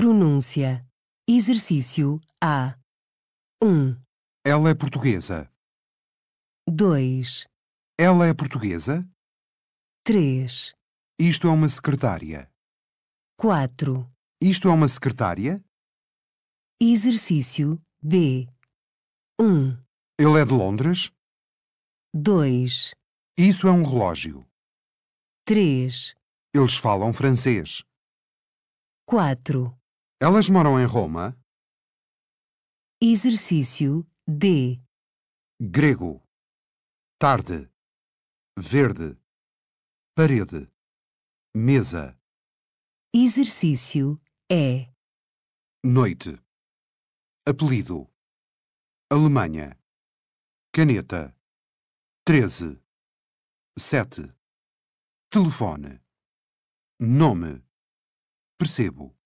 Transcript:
Pronúncia. Exercício A. 1. Ela é portuguesa. 2. Ela é portuguesa? 3. Isto é uma secretária. 4. Isto é uma secretária? Exercício B. 1. Ele é de Londres? 2. Isso é um relógio. 3. Eles falam francês. 4. Elas moram em Roma? Exercício D. Grego. Tarde. Verde. Parede. Mesa. Exercício E. Noite. Apelido. Alemanha. Caneta. treze sete Telefone. Nome. Percebo.